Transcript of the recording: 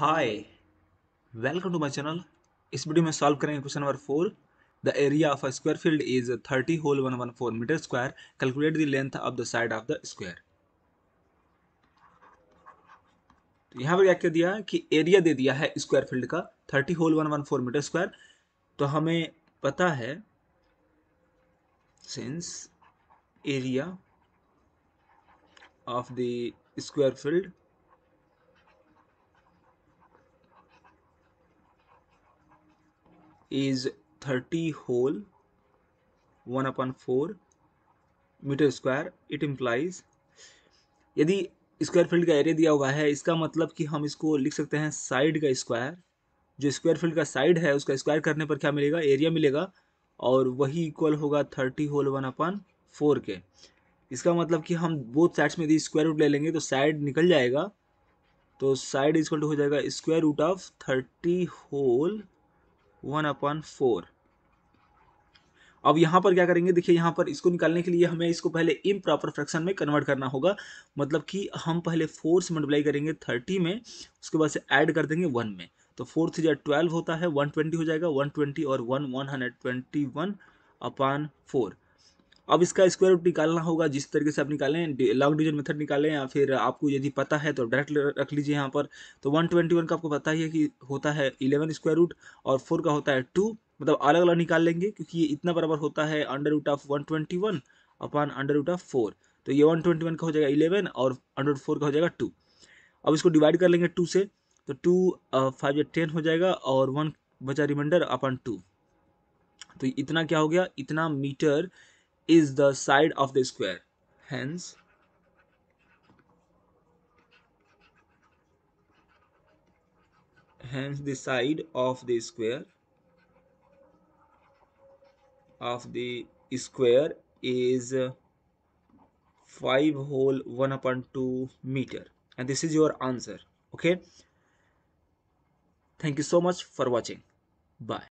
Hi welcome to my channel इस video में solve करेंगे question number four the area of a square field is thirty whole four metre square calculate the length of the side of the square तो यहां पर क्या कह दिया कि एरिया दे दिया है स्क्वायर फील्ड का thirty whole one one four metre square तो हमें पता है since area of the square field is 30 whole 1 upon 4 metre square it implies यदि स्क्वायर फील्ड का एरिया दिया हुआ है इसका मतलब कि हम इसको लिख सकते हैं साइड का स्क्वायर जो स्क्वायर फील्ड का साइड है उसका स्क्वायर करने पर क्या मिलेगा एरिया मिलेगा और वही इक्वल होगा thirty whole one upon four के इसका मतलब कि हम बोथ साइड्स में यदि स्क्वायर रूट ले लेंगे तो साइड निकल जाएगा तो साइड इक्वल टू हो जाएगा square root of thirty whole one upon four अब यहाँ पर क्या करेंगे देखिए यहाँ पर इसको निकालने के लिए हमें इसको पहले इम प्रॉपर फ्रैक्शन में कन्वर्ट करना होगा मतलब कि हम पहले फोर से मल्टीप्लाई करेंगे थर्टी में उसके बाद से ऐड कर देंगे वन में तो फोर थ्री जो ट्वेल्व होता है वन ट्वेंटी हो जाएगा वन ट्वेंटी और one one hundred twenty one upon four अब इसका स्क्वायर रूट निकालना होगा जिस तरीके से आप निकालें लॉन्ग डिविजन मेथड निकालें या फिर आपको यदि पता है तो डायरेक्ट रख लीजिए यहाँ पर तो वन ट्वेंटी वन का आपको पता ही है कि होता है इलेवन स्क्वायर रूट और फोर का होता है टू मतलब अलग अलग निकाल लेंगे क्योंकि ये इतना बराबर होता है under root of one twenty one upon under root of four तो ये वन ट्वेंटी वन का हो जाएगा इलेवन और अंडर फोर का हो जाएगा टू अब इसको डिवाइड कर लेंगे टू से तो टू फाइव या टेन हो जाएगा और वन बचा रिमाइंडर अपॉन टू तो इतना क्या हो गया इतना metre is the side of the square. Hence, hence the side of the square of the square is 5 whole 1 upon 2 meter and this is your answer okay thank you so much for watching bye